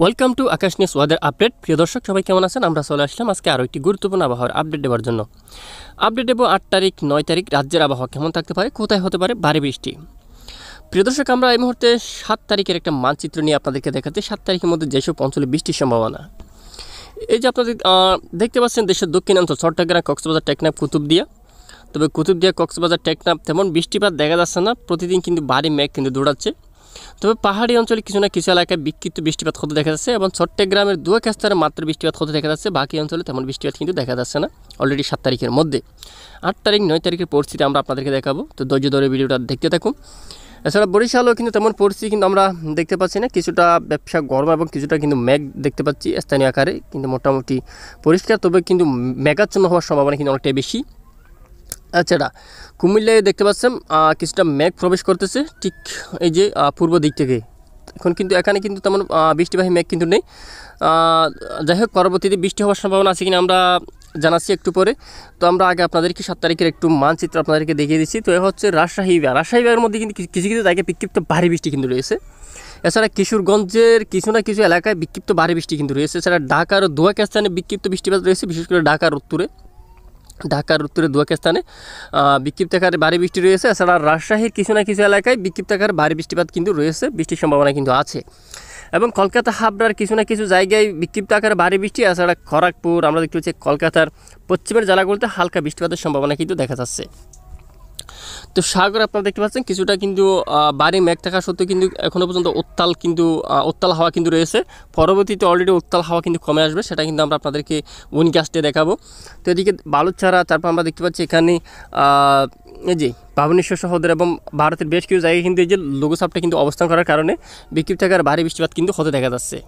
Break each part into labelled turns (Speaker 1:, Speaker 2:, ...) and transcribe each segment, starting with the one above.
Speaker 1: welcome to Akash news weather update প্রিয় দর্শক সবাই কেমন আছেন আমরা চলে আসলাম আজকে আরও একটি গুরুত্বপূর্ণ আবহাওয়ার আপডেট দেওয়ার জন্য আপডেট দেবো আট তারিখ নয় তারিখ রাজ্যের আবহাওয়া কেমন থাকতে পারে কোথায় হতে পারে ভারী বৃষ্টি প্রিয় দর্শক আমরা এই মুহূর্তে সাত তারিখের একটা মানচিত্র নিয়ে আপনাদেরকে দেখাচ্ছি সাত তারিখের মধ্যে যেসব অঞ্চলে বৃষ্টির সম্ভাবনা এই যে আপনাদের দেখতে পাচ্ছেন দেশের দক্ষিণাঞ্চল চট্টগ্রাম কক্সবাজার টেকনাফ কুতুবদিয়া তবে কুতুবদিয়া কক্সবাজার টেকনাফ তেমন বৃষ্টিপাত দেখা যাচ্ছে না প্রতিদিন কিন্তু ভারী মেঘ কিন্তু দৌড়াচ্ছে তবে পাহাড়ি অঞ্চলে কিছু না কিছু এলাকায় বিক্ষিপ্ত বৃষ্টিপাত হতে দেখা যাচ্ছে এবং চট্টগ্রামের দু এক স্তরে মাত্র বৃষ্টিপাত হতে দেখা যাচ্ছে বাকি অঞ্চলে তেমন বৃষ্টিপাত কিন্তু দেখা যাচ্ছে না অলরেডি সাত তারিখের মধ্যে আট তারিখ নয় তারিখের পরিস্থিতি আমরা আপনাদেরকে দেখাবো তো ধৈর্য ধরে ভিডিওটা দেখতে থাকুন এছাড়া বরিশালও কিন্তু তেমন পরিস্থিতি কিন্তু আমরা দেখতে পাচ্ছি না কিছুটা ব্যবসা গরম এবং কিছুটা কিন্তু মেঘ দেখতে পাচ্ছি স্থানীয় আকারে কিন্তু মোটামুটি পরিষ্কার তবে কিন্তু মেঘাচ্ছন্ন হওয়ার সম্ভাবনা কিন্তু অনেকটাই বেশি আচ্ছা কুমিল্লায় দেখতে পাচ্ছেন কিছুটা মেঘ প্রবেশ করতেছে ঠিক এই যে পূর্ব দিক থেকে এখন কিন্তু এখানে কিন্তু তেমন বৃষ্টিবাহী মেঘ কিন্তু নেই যাই হোক পরবর্তীতে বৃষ্টি হওয়ার সম্ভাবনা আছে কিনা আমরা জানাচ্ছি একটু পরে তো আমরা আগে আপনাদেরকে সাত তারিখের একটু মানচিত্র আপনাদেরকে দেখিয়ে দিচ্ছি তো এ হচ্ছে রাজশাহী বিহার রাজশাহী বিহারের মধ্যে কিন্তু কিছু কিছু জায়গায় বিক্ষিপ্ত ভারী বৃষ্টি কিন্তু রয়েছে এছাড়া কিশোরগঞ্জের কিছু না কিছু এলাকায় বিক্ষিপ্ত ভারী বৃষ্টি কিন্তু রয়েছে এছাড়া ঢাকার দোয়াকা স্থানে বিক্ষিপ্ত বৃষ্টিপাত রয়েছে বিশেষ করে ঢাকার উত্তরে ঢাকার উত্তরে স্থানে বিক্ষিপ্ত আকারে ভারী বৃষ্টি রয়েছে এছাড়া রাজশাহীর কিছু না কিছু এলাকায় বিক্ষিপ্ত আকারে ভারী বৃষ্টিপাত কিন্তু রয়েছে বৃষ্টির সম্ভাবনা কিন্তু আছে এবং কলকাতা হাবড়ার কিছু না কিছু জায়গায় বিক্ষিপ্ত আকারে ভারী বৃষ্টি এছাড়া খড়গপুর আমরা দেখতে পাচ্ছি কলকাতার পশ্চিমের জেলাগুলোতে হালকা বৃষ্টিপাতের সম্ভাবনা কিন্তু দেখা যাচ্ছে তো সাগর আপনারা দেখতে পাচ্ছেন কিছুটা কিন্তু বাড়ি মেঘ থাকা সত্ত্বেও কিন্তু এখনও পর্যন্ত উত্তাল কিন্তু উত্তাল হাওয়া কিন্তু রয়েছে পরবর্তীতে অলরেডি উত্তাল হাওয়া কিন্তু কমে আসবে সেটা কিন্তু আমরা আপনাদেরকে উইনকাস্টে দেখাবো তো এদিকে বালুর ছাড়া তারপর আমরা দেখতে পাচ্ছি এখানে এই যে ভুবনেশ্বর সহোদর এবং ভারতের বেশ কিছু জায়গায় কিন্তু এই যে লঘুচাপটা কিন্তু অবস্থান করার কারণে বিক্ষিপ্ত থাকার ভারী বৃষ্টিপাত কিন্তু হতে দেখা যাচ্ছে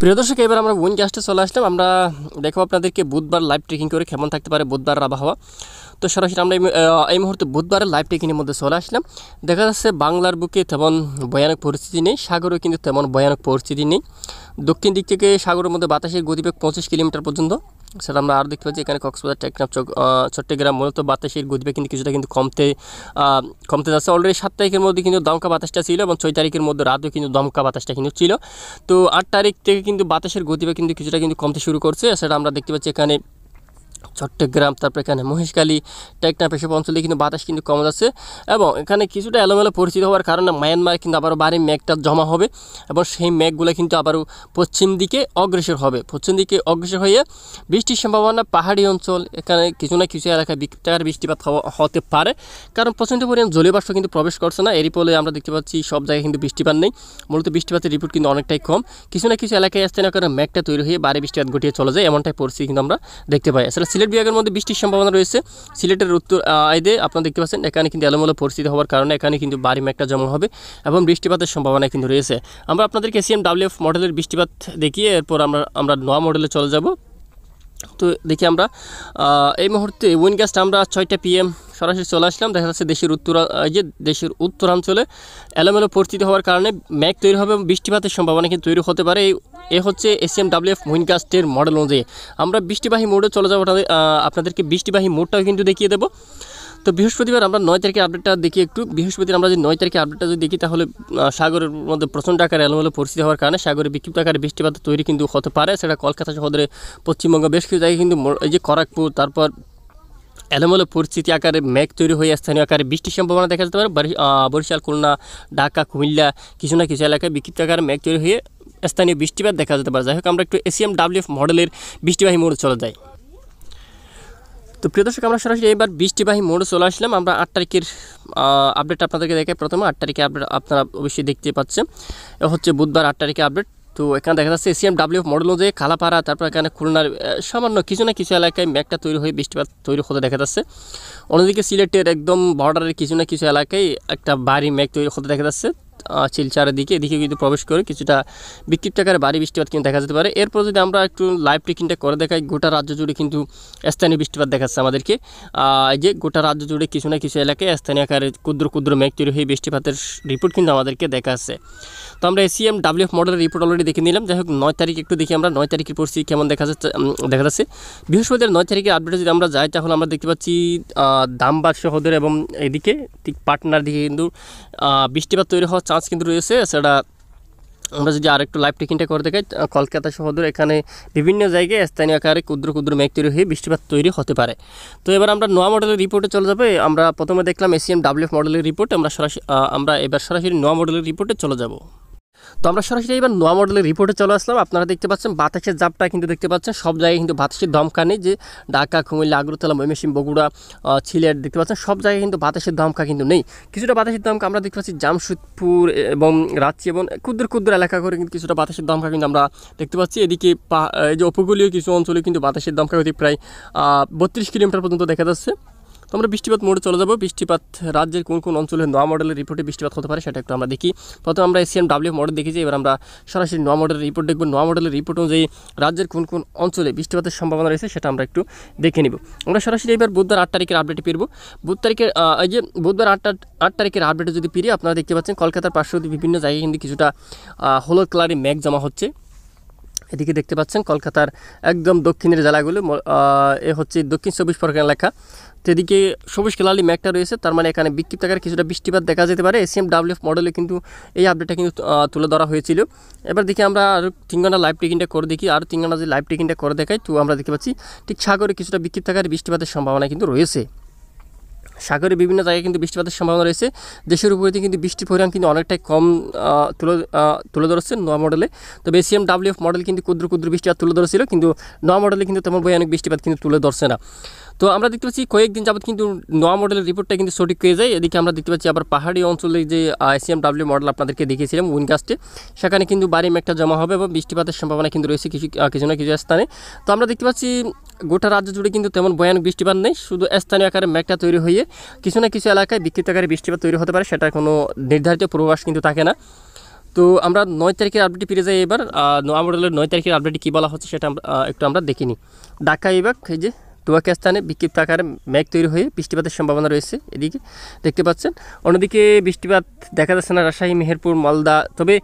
Speaker 1: প্রিয় দর্শক এবার আমরা উইন গ্যাসটা চলে আসলাম আমরা দেখো আপনাদেরকে বুধবার লাইভ ট্রেকিং করে কেমন থাকতে পারে বুধবার আবহাওয়া তো সরাসরি আমরা এই মুহূর্তে বুধবারের লাইভ টেকিনের মধ্যে চলে আসলাম দেখা যাচ্ছে বাংলার বুকে তেমন ভয়ানক পরিস্থিতি নেই সাগরেও কিন্তু তেমন ভয়ানক পরিস্থিতি নেই দক্ষিণ দিক থেকে সাগরের মধ্যে বাতাসের গতিবেগ পঁচিশ কিলোমিটার পর্যন্ত সেটা আমরা আরও দেখতে পাচ্ছি এখানে কক্সবাজার টেকনাফ চট্টগ্রাম মূলত বাতাসের গতিবেগ কিন্তু কিছুটা কিন্তু কমতে কমতে যাচ্ছে অলরেডি সাত তারিখের মধ্যে কিন্তু দমকা বাতাসটা ছিল এবং ছয় তারিখের মধ্যে রাতেও কিন্তু দমকা বাতাসটা কিন্তু ছিল তো আট তারিখ থেকে কিন্তু বাতাসের গতিবেগ কিন্তু কিছুটা কিন্তু কমতে শুরু করছে সেটা আমরা দেখতে পাচ্ছি এখানে চট্টগ্রাম তারপর এখানে মহেশখালী টেকনাফ এসব অঞ্চলে কিন্তু বাতাস কিন্তু কম যাচ্ছে এবং এখানে কিছুটা এলোমেলো পরিচিত হওয়ার কারণে মায়ানমার কিন্তু আবারও বাড়ি মেঘটা জমা হবে এবং সেই মেঘগুলো কিন্তু আবারও পশ্চিম দিকে অগ্রসর হবে পশ্চিম দিকে অগ্রসর হয়ে বৃষ্টির সম্ভাবনা পাহাড়ি অঞ্চল এখানে কিছু না কিছু এলাকায় বিক্রিটাকার বৃষ্টিপাত হতে পারে কারণ প্রচণ্ড পরিমাণ জলীয় বাষ্প কিন্তু প্রবেশ করছে না এরই ফলে আমরা দেখতে পাচ্ছি সব জায়গায় কিন্তু বৃষ্টিপাত নেই মূলত বৃষ্টিপাতের রিপোর্ট কিন্তু অনেকটাই কম কিছু না কিছু এলাকায় আসতে না কারণ মেঘটা তৈরি হয়ে বাড়ি বৃষ্টিপাত ঘটিয়ে চলে যায় এমনটাই পরিস্থিতি কিন্তু আমরা দেখতে পাই আসলে সিলেট বিভাগের মধ্যে বৃষ্টির সম্ভাবনা রয়েছে সিলেটের উত্তর আয়দে আপনারা দেখতে পাচ্ছেন এখানে কিন্তু এলোমেলো পরিস্থিতি হওয়ার কারণে এখানে কিন্তু বাড়ি মেঘটা জমা হবে এবং বৃষ্টিপাতের সম্ভাবনা কিন্তু রয়েছে আমরা আপনাদেরকে সিএম ডাব্লিউএফ মডেলের বৃষ্টিপাত দেখিয়ে এরপর আমরা আমরা নোয়া মডেলে চলে যাব তো দেখি আমরা এই মুহূর্তে উইনগ্যাস্ট আমরা ছয়টা পিএম সরাসরি চলে আসলাম দেখা যাচ্ছে দেশের উত্তরা যে দেশের উত্তরাঞ্চলে এলোমেলো পরিস্থিতি হওয়ার কারণে ম্যাক তৈরি হবে এবং বৃষ্টিপাতের সম্ভাবনা কিন্তু তৈরি হতে পারে এ হচ্ছে এসিএম ডাব্লিউএফ উইনকাস্টের মডেল অনুযায়ী আমরা বৃষ্টিবাহী মোডে চলে যাবো আপনাদেরকে বৃষ্টিবাহী মোডটাও কিন্তু দেখিয়ে দেবো তো বৃহস্পতিবার আমরা নয় তারিখে আপডেটটা দেখি একটু বৃহস্পতিবার আমরা যদি নয় তারিখে আপডেটটা যদি দেখি তাহলে সাগরের মধ্যে প্রচণ্ড আকারে এলোমেলো পরিস্থিতি হওয়ার কারণে সাগরে বিক্ষিপ্ত আকারে বৃষ্টিপাত তৈরি কিন্তু হতে পারে সেটা কলকাতা শহরে পশ্চিমবঙ্গ বেশ কিছু জায়গায় কিন্তু এই যে করাকপুর তারপর এলোমেলো পরিস্থিতি আকারে মেঘ তৈরি হয়ে স্থানীয় আকারে বৃষ্টির সম্ভাবনা দেখা যেতে পারে বরিশাল খুলনা ঢাকা কুমিল্লা কিছু না কিছু এলাকায় বিক্ষিপ্ত আকারে মেঘ তৈরি হয়ে স্থানীয় বৃষ্টিপাত দেখা যেতে পারে যাই হোক আমরা একটু এসিএম ডাব্লিউএফ মডেলের বৃষ্টিবাহী মোড়ে চলে যাই তো প্রিয় দর্শক আমরা সরাসরি এবার বৃষ্টিবাহী মোড়ে চলে আসলাম আমরা আট তারিখের আপডেট আপনাদেরকে দেখে প্রথমে আট তারিখে আপডেট আপনারা অবশ্যই দেখতে পাচ্ছেন হচ্ছে বুধবার আট তারিখে আপডেট তো এখানে দেখা যাচ্ছে এসিএম ডাব্লিউ মডেল অনুযায়ী খালাপাড়া তারপর এখানে খুলনার সামান্য কিছু না কিছু এলাকায় মেঘটা তৈরি হয়ে বৃষ্টিপাত তৈরি হতে দেখা যাচ্ছে অন্যদিকে সিলেটের একদম বর্ডারের কিছু না কিছু এলাকায় একটা বাড়ি ম্যাগ তৈরি হতে দেখা যাচ্ছে চিলচারের দিকে এদিকে কিন্তু প্রবেশ করে কিছুটা বিক্ষিপ্ত আকারে ভারী বৃষ্টিপাত কিন্তু দেখা যেতে পারে এরপর যদি আমরা একটু লাইভ ট্রেকিংটা করে দেখাই গোটা রাজ্য জুড়ে কিন্তু স্থানীয় বৃষ্টিপাত দেখাচ্ছে আমাদেরকে যে গোটা রাজ্য জুড়ে কিছু না কিছু এলাকায় স্থানীয় আকারে ক্ষুদ্র ক্ষুদ্র মেঘ তৈরি হয়ে বৃষ্টিপাতের রিপোর্ট কিন্তু আমাদেরকে দেখাচ্ছে তো আমরা এসিএম ডাব্লিউএফ মডেলের রিপোর্ট অলরেডি দেখে নিলাম যাই হোক নয় তারিখ একটু দেখি আমরা নয় তারিখের পরিস্থিতি কেমন দেখা যাচ্ছে দেখা যাচ্ছে বৃহস্পতিবার নয় তারিখের আপডেটে যদি আমরা যাই তাহলে আমরা দেখতে পাচ্ছি দামবাদ শহরের এবং এদিকে ঠিক পাটনার দিকে কিন্তু বৃষ্টিপাত তৈরি হওয়ার চার্জ কিন্তু রয়েছে সেটা আমরা যদি আরেকটু লাইভ টেকিংটা করে দেখাই কলকাতা শহরের এখানে বিভিন্ন জায়গায় স্থানীয় আকারে ক্ষুদ্র ক্ষুদ্র মেঘ তৈরি হয়ে বৃষ্টিপাত তৈরি হতে পারে তো এবার আমরা নোয়া মডেলের রিপোর্টে চলে যাবে আমরা প্রথমে দেখলাম এসিএম ডাব্লিউএফ মডেলের রিপোর্ট আমরা সরাসরি আমরা এবার সরাসরি নোয়া মডেলের রিপোর্টে চলে যাব তো আমরা সরাসরি এবার নোয়া মডেলের রিপোর্টে চলে আসলাম আপনারা দেখতে পাচ্ছেন বাতাসের জাপটা কিন্তু দেখতে পাচ্ছেন সব জায়গায় কিন্তু বাতাসের ধমকা নেই যে ঢাকা কুমিল্লা আগরতলা ময়মনসিংহ বগুড়া ছিলেট দেখতে পাচ্ছেন সব জায়গায় কিন্তু বাতাসের ধমকা কিন্তু নেই কিছুটা বাতাসের ধমকা আমরা দেখতে পাচ্ছি জামশেদপুর এবং রাঁচি এবং ক্ষুদ্র ক্ষুদ্র এলাকা করে কিন্তু কিছুটা বাতাসের ধমকা কিন্তু আমরা দেখতে পাচ্ছি এদিকে এই যে উপকূলীয় কিছু অঞ্চলে কিন্তু বাতাসের ধমকা গতি প্রায় বত্রিশ কিলোমিটার পর্যন্ত দেখা যাচ্ছে তো আমরা বৃষ্টিপাত মোড়ে চলে যাবো বৃষ্টিপাত রাজ্যের কোন কোন অঞ্চলে নোয়া মডেলের রিপোর্টে বৃষ্টিপাত হতে পারে সেটা একটু আমরা দেখি প্রথমে আমরা এসিএম ডাব্লিউ মডেল দেখেছি এবার আমরা সরাসরি নোয়া মডেলের রিপোর্ট দেখব নোয়া মডেলের রিপোর্ট অনুযায়ী রাজ্যের কোন কোন অঞ্চলে বৃষ্টিপাতের সম্ভাবনা রয়েছে সেটা আমরা একটু দেখে নিব আমরা সরাসরি এবার বুধবার আট তারিখের আপডেটে পেরবো বুধ তারিখের এই যে বুধবার আটটা আট তারিখের আপডেটে যদি পেরিয়ে আপনারা দেখতে পাচ্ছেন কলকাতার পার্শ্ববর্তী বিভিন্ন জায়গায় কিন্তু কিছুটা হলো ক্লারে ম্যাগ জমা হচ্ছে এদিকে দেখতে পাচ্ছেন কলকাতার একদম দক্ষিণের জেলাগুলো এ হচ্ছে দক্ষিণ চব্বিশ পরগনা লেখা তো এদিকে সবুজ খেলালি ম্যাকটা রয়েছে তার মানে এখানে বিক্ষিপ্ত আকারে কিছুটা বৃষ্টিপাত দেখা যেতে পারে এসিএম ডাব্লিউএফ মডেলে কিন্তু এই আপডেটটা কিন্তু তুলে ধরা হয়েছিল এবার দেখি আমরা আরও তিনগানা লাইভ টিকিনটা করে দেখি আর তিনগানা যে লাইভ টিকিনটা করে দেখাই তো আমরা দেখতে পাচ্ছি ঠিক সাগরে কিছুটা বিক্ষিপ্ত আকারে বৃষ্টিপাতের সম্ভাবনা কিন্তু রয়েছে সাগরে বিভিন্ন জায়গায় কিন্তু বৃষ্টিপাতের সম্ভাবনা রয়েছে দেশের উপরেতে কিন্তু বৃষ্টির পরিমাণ কিন্তু অনেকটাই কম তুলে তুলে ধরেছে নয়া মডেলে তবে এসিএম ডাব্লিউ এফ মডেল কিন্তু ক্ষুদ্র ক্ষুদ্র বৃষ্টিপাত তুলে ধরেছিল কিন্তু নয়া মডেলে কিন্তু তেমন অনেক বৃষ্টিপাত কিন্তু তুলে ধরছে না তো আমরা দেখতে পাচ্ছি কয়েকদিন যাবৎ কিন্তু নয়া মডেলের রিপোর্টটা কিন্তু সঠিক হয়ে যায় এদিকে আমরা দেখতে পাচ্ছি আবার পাহাড়ি অঞ্চলে যে এসিএম ডাব্লিউ মডেল আপনাদেরকে দেখিয়েছিলাম উইনকাস্টে সেখানে কিন্তু বাড়ি মেঘটা জমা হবে এবং বৃষ্টিপাতের সম্ভাবনা কিন্তু রয়েছে কিছু কিছু না কিছু স্থানে তো আমরা দেখতে পাচ্ছি গোটা রাজ্য জুড়ে কিন্তু তেমন ভয়ানক বৃষ্টিপাত নেই শুধু স্থানীয় আকারে মেঘটা তৈরি হয়ে দিয়ে কিছু না কিছু এলাকায় বিক্ষিপ্ত আকারে বৃষ্টিপাত তৈরি হতে পারে সেটা কোনো নির্ধারিত পূর্বাভাস কিন্তু থাকে না তো আমরা নয় তারিখের আপডেটটি ফিরে যাই এবার নোয়ামডলের নয় তারিখের আপডেটটি কী বলা হচ্ছে সেটা একটু আমরা দেখিনি ঢাকা বিভাগ এই যে টুয়াকে স্থানে বিক্ষিপ্ত আকারে মেঘ তৈরি হয়ে বৃষ্টিপাতের সম্ভাবনা রয়েছে এদিকে দেখতে পাচ্ছেন অন্যদিকে বৃষ্টিপাত দেখা যাচ্ছে না রাজশাহী মেহেরপুর মালদা তবে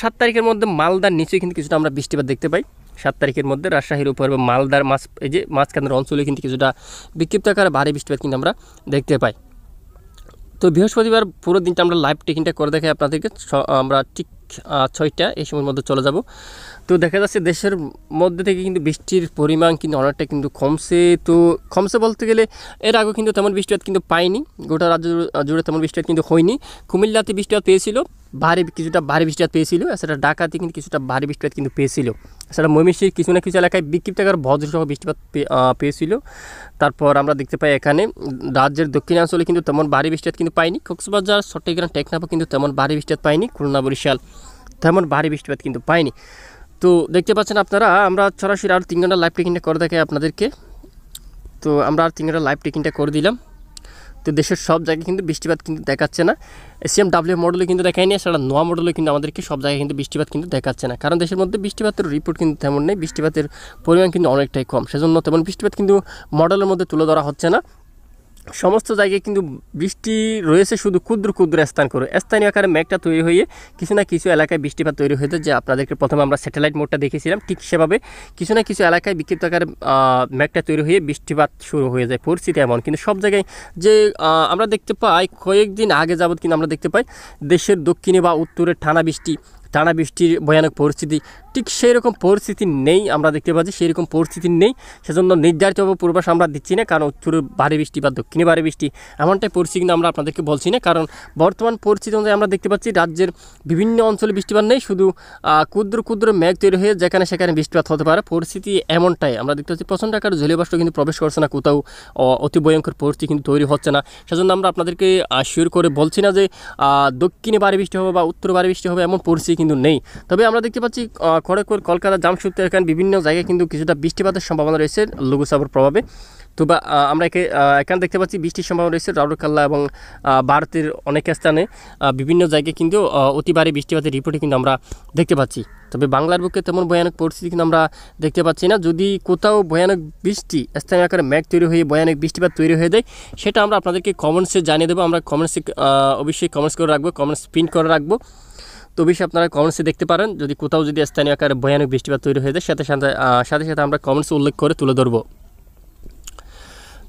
Speaker 1: সাত তারিখের মধ্যে মালদার নিচে কিন্তু কিছুটা আমরা বৃষ্টিপাত দেখতে পাই সাত তারিখের মধ্যে রাজশাহীর উপর মালদার মাছ এই যে মাঝখানের অঞ্চলে কিন্তু কিছুটা বিক্ষিপ্ত আকারে ভারী বৃষ্টিপাত কিন্তু আমরা দেখতে পাই তো বৃহস্পতিবার পুরো দিনটা আমরা লাইভ টেকিংটা করে দেখাই আপনাদেরকে আমরা ঠিক ছয়টা এই সময়ের মধ্যে চলে যাব তো দেখা যাচ্ছে দেশের মধ্যে থেকে কিন্তু বৃষ্টির পরিমাণ কিন্তু অনেকটা কিন্তু কমছে তো কমছে বলতে গেলে এর আগেও কিন্তু তেমন বৃষ্টিপাত কিন্তু পাইনি গোটা রাজ্য জুড়ে তেমন বৃষ্টিপাত কিন্তু হয়নি কুমিল্লাতে বৃষ্টিপাত পেয়েছিল ভারী কিছুটা ভারী বৃষ্টিপাত পেয়েছিল সেটা ডাকাতি কিন্তু কিছুটা ভারী বৃষ্টিপাত কিন্তু পেয়েছিল সেটা ময়মনসিংহের কিছু না কিছু এলাকায় বিক্ষিপ্ত আকার বজ্রসহ বৃষ্টিপাত পেয়েছিল তারপর আমরা দেখতে পাই এখানে রাজ্যের দক্ষিণাঞ্চলে কিন্তু তেমন ভারী বৃষ্টিপাত কিন্তু পাইনি কক্সবাজার চট্টগ্রাম টেকনাফ কিন্তু তেমন ভারী বৃষ্টিপাত পাইনি খুলনা বরিশাল তেমন ভারী বৃষ্টিপাত কিন্তু পাইনি তো দেখতে পাচ্ছেন আপনারা আমরা সরাসরি আর তিন ঘন্টা লাইভ টেকিংটা করে দেখে আপনাদেরকে তো আমরা আর তিন ঘন্টা লাইভ টেকিংটা করে দিলাম তো দেশের সব জায়গায় কিন্তু বৃষ্টিপাত কিন্তু দেখাচ্ছে না সিএম ডাব্লিউ মডেলে কিন্তু দেখায়নি সেটা নোয়া মডেলে কিন্তু আমাদেরকে সব জায়গায় কিন্তু বৃষ্টিপাত কিন্তু দেখাচ্ছে না কারণ দেশের মধ্যে বৃষ্টিপাতের রিপোর্ট কিন্তু তেমন নেই বৃষ্টিপাতের পরিমাণ কিন্তু অনেকটাই কম সেজন্য তেমন বৃষ্টিপাত কিন্তু মডেলের মধ্যে তুলে ধরা হচ্ছে না সমস্ত জায়গায় কিন্তু বৃষ্টি রয়েছে শুধু ক্ষুদ্র ক্ষুদ্র স্থান করে স্থানীয় আকারে মেঘটা তৈরি হয়ে কিছু না কিছু এলাকায় বৃষ্টিপাত তৈরি হয়েছে যে আপনাদেরকে প্রথমে আমরা স্যাটেলাইট মোডটা দেখেছিলাম ঠিক সেভাবে কিছু না কিছু এলাকায় বিক্ষিপ্ত আকারে মেঘটা তৈরি হয়ে বৃষ্টিপাত শুরু হয়ে যায় পরিস্থিতি এমন কিন্তু সব জায়গায় যে আমরা দেখতে পাই কয়েকদিন আগে যাবৎ কিন্তু আমরা দেখতে পাই দেশের দক্ষিণে বা উত্তরে ঠানা বৃষ্টি টানা বৃষ্টির ভয়ানক পরিস্থিতি ঠিক সেই রকম পরিস্থিতি নেই আমরা দেখতে পাচ্ছি সেই রকম পরিস্থিতি নেই সেজন্য নির্ধারিত পূর্বাস আমরা দিচ্ছি না কারণ উত্তর ভারী বৃষ্টি বা দক্ষিণে ভারী বৃষ্টি এমনটাই পরিস্থিতি কিন্তু আমরা আপনাদেরকে বলছি না কারণ বর্তমান পরিস্থিতি অনুযায়ী আমরা দেখতে পাচ্ছি রাজ্যের বিভিন্ন অঞ্চলে বৃষ্টিপাত নেই শুধু ক্ষুদ্র ক্ষুদ্র মেঘ তৈরি হয়ে যেখানে সেখানে বৃষ্টিপাত হতে পারে পরিস্থিতি এমনটাই আমরা দেখতে পাচ্ছি প্রচণ্ড আকার জলীয়বাষ্প কিন্তু প্রবেশ করছে না কোথাও অতি ভয়ঙ্কর পরিস্থিতি কিন্তু তৈরি হচ্ছে না সেজন্য আমরা আপনাদেরকে শিওর করে বলছি না যে দক্ষিণে ভারী বৃষ্টি হবে বা উত্তর ভারী বৃষ্টি হবে এমন পরিস্থিতি কিন্তু নেই তবে আমরা দেখতে পাচ্ছি খড়গপুর কলকাতা জামশুক্তি এখানে বিভিন্ন জায়গায় কিন্তু কিছুটা বৃষ্টিপাতের সম্ভাবনা রয়েছে লঘুচাপের প্রভাবে তো বা আমরা একে এখানে দেখতে পাচ্ছি বৃষ্টির সম্ভাবনা রয়েছে রাউরকাল্লা এবং ভারতের অনেক স্থানে বিভিন্ন জায়গায় কিন্তু অতিবারে বৃষ্টিপাতের রিপোর্টে কিন্তু আমরা দেখতে পাচ্ছি তবে বাংলার বুকে তেমন ভয়ানক পরিস্থিতি কিন্তু আমরা দেখতে পাচ্ছি না যদি কোথাও ভয়ানক বৃষ্টি স্থানীয় আকারে ম্যাগ তৈরি হয়ে ভয়ানক বৃষ্টিপাত তৈরি হয়ে যায় সেটা আমরা আপনাদেরকে কমেন্টসে জানিয়ে দেবো আমরা কমেন্টসে অবশ্যই কমেন্টস করে রাখবো কমেন্টস প্রিন্ট করে রাখবো তো বিষয়ে আপনারা কমেন্টসে দেখতে পারেন যদি কোথাও যদি স্থানীয় আকারে ভয়ানক বৃষ্টিপাত তৈরি হয়ে যায় সাথে সাথে সাথে সাথে আমরা কমেন্টস উল্লেখ করে তুলে ধরবো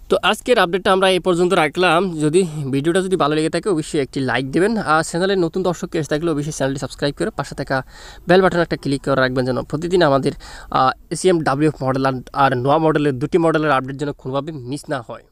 Speaker 1: তো আজকের আপডেটটা আমরা এই পর্যন্ত রাখলাম যদি ভিডিওটা যদি ভালো লেগে থাকে অবশ্যই একটি লাইক দেবেন আর চ্যানেলে নতুন দর্শককে এসে থাকলে অবশ্যই চ্যানেলটি সাবস্ক্রাইব করে পাশে থাকা বেল বাটন একটা ক্লিক করে রাখবেন যেন প্রতিদিন আমাদের এসিএম ডাব্লিউএফ মডেল আর নোয়া মডেলের দুটি মডেলের আপডেট যেন কোনোভাবে মিস না হয়